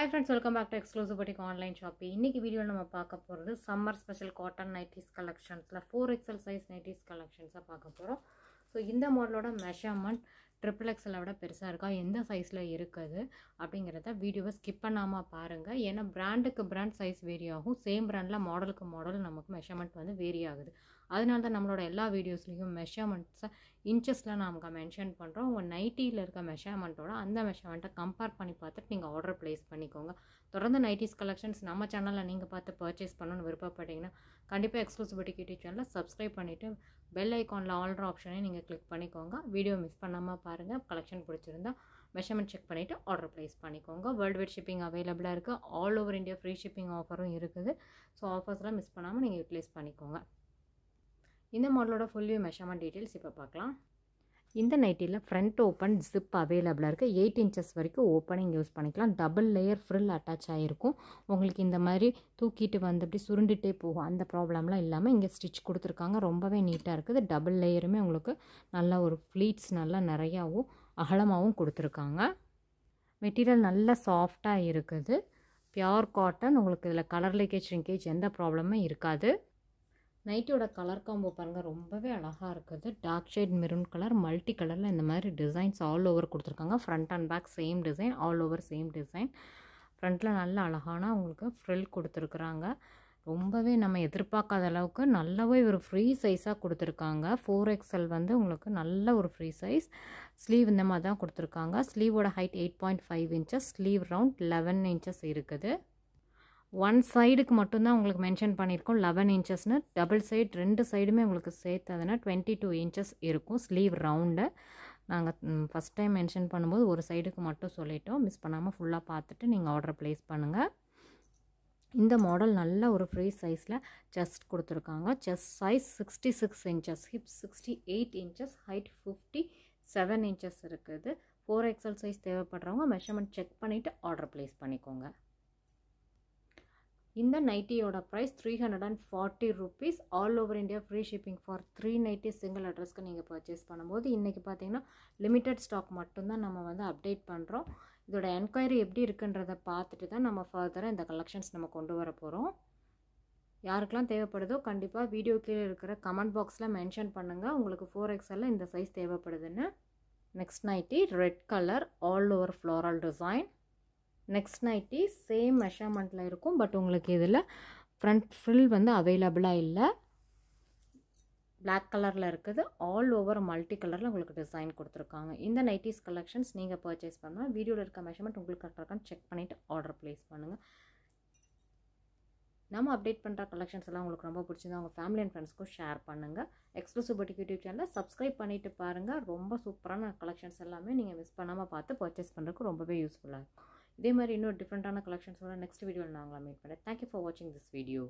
hi friends welcome back to Exclusive Batik online shopping இன்றைக்கி வீடியோவில் நம்ம பார்க்க போகிறது சம்மர் ஸ்பெஷல் காட்டன் நைட்டிஸ் கலெக்ஷன்ஸில் ஃபோர் எக்ஸல் சைஸ் நைட்டிஸ் கலெக்ஷன்ஸாக பார்க்க போகிறோம் ஸோ இந்த மாடலோட மெஷர்மெண்ட் ட்ரிபிள் எக்ஸலை விட பெருசாக இருக்கா எந்த சைஸில் இருக்குது அப்படிங்கிறத வீடியோவை ஸ்கிப் பண்ணாமல் பாருங்கள் ஏன்னா பிராண்டுக்கு பிராண்ட் சைஸ் வேரி ஆகும் சேம் பிராண்டில் மாடலுக்கு மாடல் நமக்கு மெஷர்மெண்ட் வந்து வேரி ஆகுது அதனால தான் நம்மளோட எல்லா வீடியோஸ்லேயும் மெஷர்மெண்ட்ஸை இன்ச்சஸில் நாம் மென்ஷன் பண்ணுறோம் உங்கள் நைட்டியில் இருக்க மெஷர்மெண்ட்டோட அந்த மெஷர்மெண்ட்டை கம்பேர் பண்ணி பார்த்துட்டு நீங்கள் ஆர்டர் ப்ளேஸ் பண்ணிக்கோங்க தொடர்ந்து நைட்டிஸ் கலெக்ஷன்ஸ் நம்ம சேனலில் நீங்கள் பார்த்து பர்ச்சேஸ் பண்ணணும்னு விருப்பப்பட்டீங்கன்னா கண்டிப்பாக எக்ஸ்க்ளூசிவ் டிகிட்டி சேனலில் சப்ஸ்கிரைப் பண்ணிவிட்டு பெல் ஐக்கானில் ஆல்ட்ரு ஆப்ஷனே நீங்கள் கிளிக் பண்ணிக்கோங்க வீடியோ மிஸ் பண்ணாமல் பாருங்கள் கலெக்ஷன் பிடிச்சிருந்தா மெஷர்மெண்ட் செக் பண்ணிவிட்டு ஆர்டர் ப்ளேஸ் பண்ணிக்கோங்க வேர்ல்டு வைட் ஷிப்பிங் அவைலபிளாக இருக்குது all over India free shipping ஆஃபரும் இருக்குது ஸோ ஆஃபர்ஸ்லாம் மிஸ் பண்ணாமல் நீங்கள் யூட்டிலைஸ் பண்ணிக்கோங்க இந்த மாடலோட ஃபுல் வியூ மெஷர்மெண்ட் டீட்டெயில்ஸ் இப்போ பார்க்கலாம் இந்த நைட்டியில் ஃப்ரண்ட் ஓப்பன் ஜிப் அவைலபிளாக இருக்குது எயிட் இன்ச்சஸ் வரைக்கும் ஓப்பனிங் யூஸ் பண்ணிக்கலாம் டபுள் லேயர் ஃப்ரில் அட்டாச் ஆகிருக்கும் உங்களுக்கு இந்த மாதிரி தூக்கிட்டு வந்து அப்படி சுருண்டுட்டே போகும் அந்த ப்ராப்ளம்லாம் இல்லாமல் இங்கே ஸ்டிச் கொடுத்துருக்காங்க ரொம்பவே நீட்டாக இருக்குது டபுள் லேயருமே உங்களுக்கு நல்லா ஒரு ஃப்ளீட்ஸ் நல்லா நிறையாவும் அகலமாகவும் கொடுத்துருக்காங்க மெட்டீரியல் நல்லா சாஃப்டாக இருக்குது பியோர் காட்டன் உங்களுக்கு இதில் கலர் லீக்கேஜ் லிங்கேஜ் எந்த ப்ராப்ளமும் இருக்காது நைட்டியோட கலர் காம்போ பாருங்கள் ரொம்பவே அழகாக இருக்குது dark shade maroon colour multi கலரில் இந்த மாதிரி டிசைன்ஸ் ஆல் ஓவர் கொடுத்துருக்காங்க front and back same design all over same design ஃப்ரண்ட்டில் நல்ல அழகான அவங்களுக்கு ஃப்ரில் கொடுத்துருக்குறாங்க ரொம்பவே நம்ம எதிர்பார்க்காத அளவுக்கு நல்லாவே ஒரு ஃப்ரீ சைஸாக கொடுத்துருக்காங்க ஃபோர் எக்ஸல் வந்து உங்களுக்கு நல்ல ஒரு ஃப்ரீ சைஸ் ஸ்லீவ் இந்த மாதிரி தான் கொடுத்துருக்காங்க ஸ்லீவோட height eight point five inches sleeve round eleven inches இருக்குது ஒன் சைடுக்கு மட்டும்தான் உங்களுக்கு மென்ஷன் பண்ணியிருக்கோம் லெவன் இன்ச்சஸ்னு டபுள் சைடு ரெண்டு சைடுமே உங்களுக்கு சேர்த்ததுன்னா டுவெண்ட்டி டூ இன்ச்சஸ் இருக்கும் ஸ்லீவ் ரவுண்டு நாங்கள் ஃபஸ்ட் டைம் மென்ஷன் பண்ணும்போது ஒரு சைடுக்கு மட்டும் சொல்லிட்டோம் மிஸ் பண்ணாமல் ஃபுல்லாக பார்த்துட்டு நீங்கள் ஆர்டர் ப்ளேஸ் பண்ணுங்கள் இந்த மாடல் நல்ல ஒரு ஃப்ரீ சைஸில் செஸ்ட் கொடுத்துருக்காங்க chest size sixty six inches hip sixty eight inches height fifty seven inches இருக்குது ஃபோர் எக்ஸல் சைஸ் தேவைப்படுறவங்க மெஷர்மெண்ட் செக் பண்ணிவிட்டு ஆர்டர் ப்ளேஸ் பண்ணிக்கோங்க இந்த நைட்டியோட price three hundred and forty rupees all over India free shipping for three nighty single அட்ரஸ்க்கு நீங்கள் purchase பண்ணும்போது இன்றைக்கி பார்த்தீங்கன்னா லிமிட்டட் ஸ்டாக் மட்டும்தான் நம்ம வந்து அப்டேட் பண்ணுறோம் இதோட என்கொயரி எப்படி இருக்குன்றதை பார்த்துட்டு தான் நம்ம ஃபர்தராக இந்த கலெக்ஷன்ஸ் நம்ம கொண்டு வர போகிறோம் யாருக்கெல்லாம் தேவைப்படுதோ கண்டிப்பாக வீடியோ கீழே இருக்கிற கமெண்ட் பாக்ஸில் மென்ஷன் பண்ணுங்கள் உங்களுக்கு ஃபோர் எக்ஸலில் இந்த சைஸ் தேவைப்படுதுன்னு next nighty red colour all over floral design next nighty same மெஷர்மெண்ட்டில் இருக்கும் பட் உங்களுக்கு இதில் ஃப்ரண்ட் ஃபில் வந்து அவைலபிளாக இல்லை பிளாக் கலரில் இருக்குது ஆல் ஓவர் மல்டி கலரில் உங்களுக்கு டிசைன் கொடுத்துருக்காங்க இந்த நைட்டிஸ் கலெக்ஷன்ஸ் நீங்கள் பர்ச்சேஸ் பண்ணால் வீடியோவில் இருக்க மெஷர்மெண்ட் உங்களுக்கு கரெக்டாக இருக்கான்னு செக் பண்ணிவிட்டு ஆர்டர் ப்ளேஸ் பண்ணுங்கள் நம்ம அப்டேட் பண்ணுற கலெக்ஷன்ஸ் எல்லாம் உங்களுக்கு ரொம்ப பிடிச்சிருந்தா அவங்க ஃபேமிலி அண்ட் ஃப்ரெண்ட்ஸ்க்கும் ஷேர் பண்ணுங்கள் எக்ஸ்க்ளூசிவ் பட்டி யூடியூப் சேனலில் சப்ஸ்கிரைப் பண்ணிவிட்டு பாருங்கள் ரொம்ப சூப்பரான கலெக்ஷன்ஸ் எல்லாமே நீங்கள் மிஸ் பண்ணாமல் பார்த்து பர்ச்சேஸ் பண்ணுறதுக்கு ரொம்பவே யூஸ்ஃபுல்லாக இருக்கும் இதே மாதிரி இன்னொரு டிஃப்ரெண்ட்டான கலெக்ஷன்ஸோட நெக்ஸ்ட் வீடியோவில் நான் உங்களை மீட் பண்ணுறேன் தேங்க்யூ ஃபார் வாட்சிங் திஸ் வீடியோ